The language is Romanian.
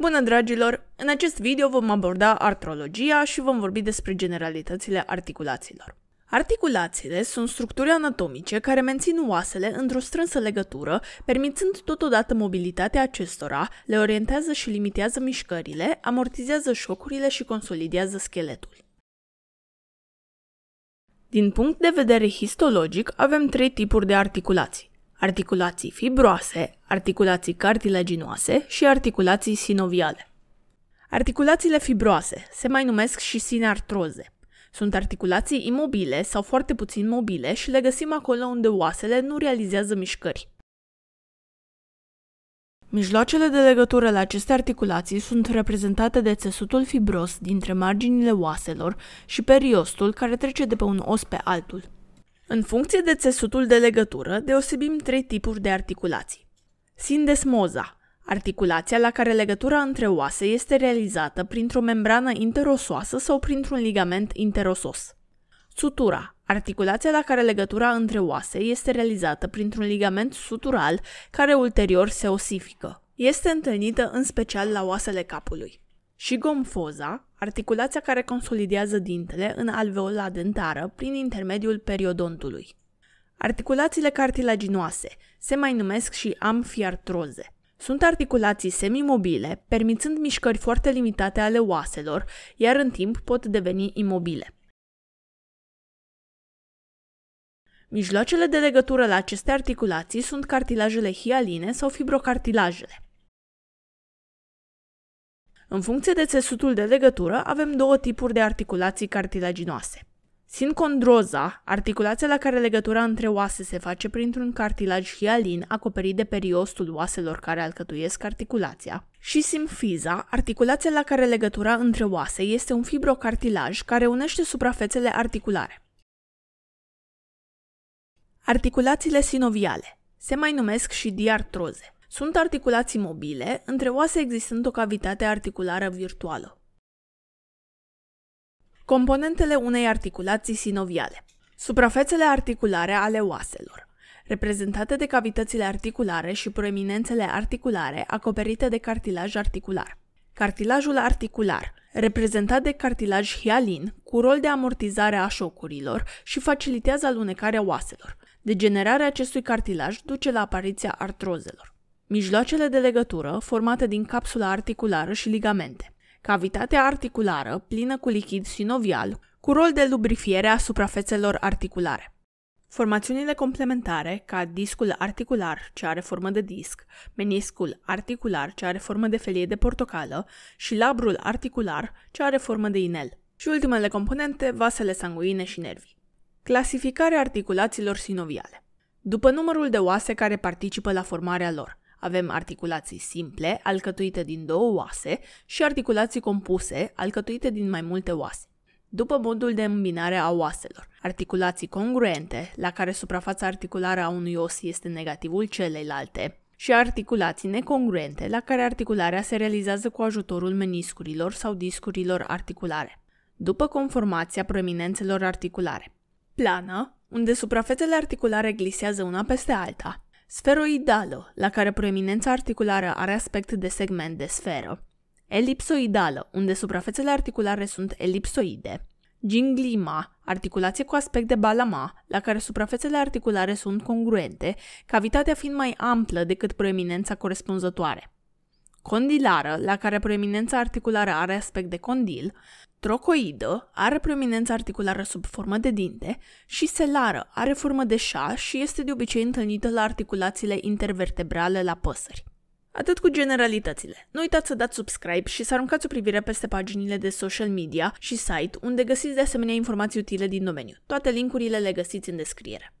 Bună dragilor! În acest video vom aborda artrologia și vom vorbi despre generalitățile articulațiilor. Articulațiile sunt structuri anatomice care mențin oasele într-o strânsă legătură, permițând totodată mobilitatea acestora, le orientează și limitează mișcările, amortizează șocurile și consolidează scheletul. Din punct de vedere histologic, avem trei tipuri de articulații articulații fibroase, articulații cartilaginoase și articulații sinoviale. Articulațiile fibroase se mai numesc și sinartroze. Sunt articulații imobile sau foarte puțin mobile și le găsim acolo unde oasele nu realizează mișcări. Mijloacele de legătură la aceste articulații sunt reprezentate de țesutul fibros dintre marginile oaselor și periostul care trece de pe un os pe altul. În funcție de țesutul de legătură, deosebim trei tipuri de articulații. Sindesmoza, articulația la care legătura între oase este realizată printr-o membrană interosoasă sau printr-un ligament interosos. Sutura, articulația la care legătura între oase este realizată printr-un ligament sutural care ulterior se osifică. Este întâlnită în special la oasele capului. Și gomfoza, articulația care consolidează dintele în alveola dentară prin intermediul periodontului. Articulațiile cartilaginoase se mai numesc și amfiartroze. Sunt articulații semimobile, permițând mișcări foarte limitate ale oaselor, iar în timp pot deveni imobile. Mijloacele de legătură la aceste articulații sunt cartilajele hialine sau fibrocartilajele. În funcție de țesutul de legătură, avem două tipuri de articulații cartilaginoase. Sincondroza, articulația la care legătura între oase se face printr-un cartilaj hialin acoperit de periostul oaselor care alcătuiesc articulația, și simfiza, articulația la care legătura între oase este un fibrocartilaj care unește suprafețele articulare. Articulațiile sinoviale se mai numesc și diartroze. Sunt articulații mobile, între oase existând o cavitate articulară virtuală. Componentele unei articulații sinoviale Suprafețele articulare ale oaselor reprezentate de cavitățile articulare și proeminențele articulare acoperite de cartilaj articular. Cartilajul articular, reprezentat de cartilaj hialin, cu rol de amortizare a șocurilor și facilitează alunecarea oaselor. Degenerarea acestui cartilaj duce la apariția artrozelor. Mijloacele de legătură formate din capsula articulară și ligamente. Cavitatea articulară plină cu lichid sinovial, cu rol de lubrifiere a suprafețelor articulare. Formațiunile complementare, ca discul articular, ce are formă de disc, meniscul articular, ce are formă de felie de portocală, și labrul articular, ce are formă de inel. Și ultimele componente, vasele sanguine și nervii. Clasificarea articulațiilor sinoviale. După numărul de oase care participă la formarea lor, avem articulații simple, alcătuite din două oase, și articulații compuse, alcătuite din mai multe oase după modul de îmbinare a oaselor. Articulații congruente, la care suprafața articulară a unui os este negativul celelalte, și articulații necongruente, la care articularea se realizează cu ajutorul meniscurilor sau discurilor articulare, după conformația proeminențelor articulare. Plană, unde suprafețele articulare glisează una peste alta, Sferoidală, la care proeminența articulară are aspect de segment de sferă. Elipsoidală, unde suprafețele articulare sunt elipsoide. Ginglima, articulație cu aspect de balama, la care suprafețele articulare sunt congruente, cavitatea fiind mai amplă decât proeminența corespunzătoare. Condilară, la care proeminența articulară are aspect de condil, Trocoidă are proeminență articulară sub formă de dinte și selară are formă de șa și este de obicei întâlnită la articulațiile intervertebrale la păsări. Atât cu generalitățile. Nu uitați să dați subscribe și să aruncați o privire peste paginile de social media și site, unde găsiți de asemenea informații utile din domeniu. Toate linkurile le găsiți în descriere.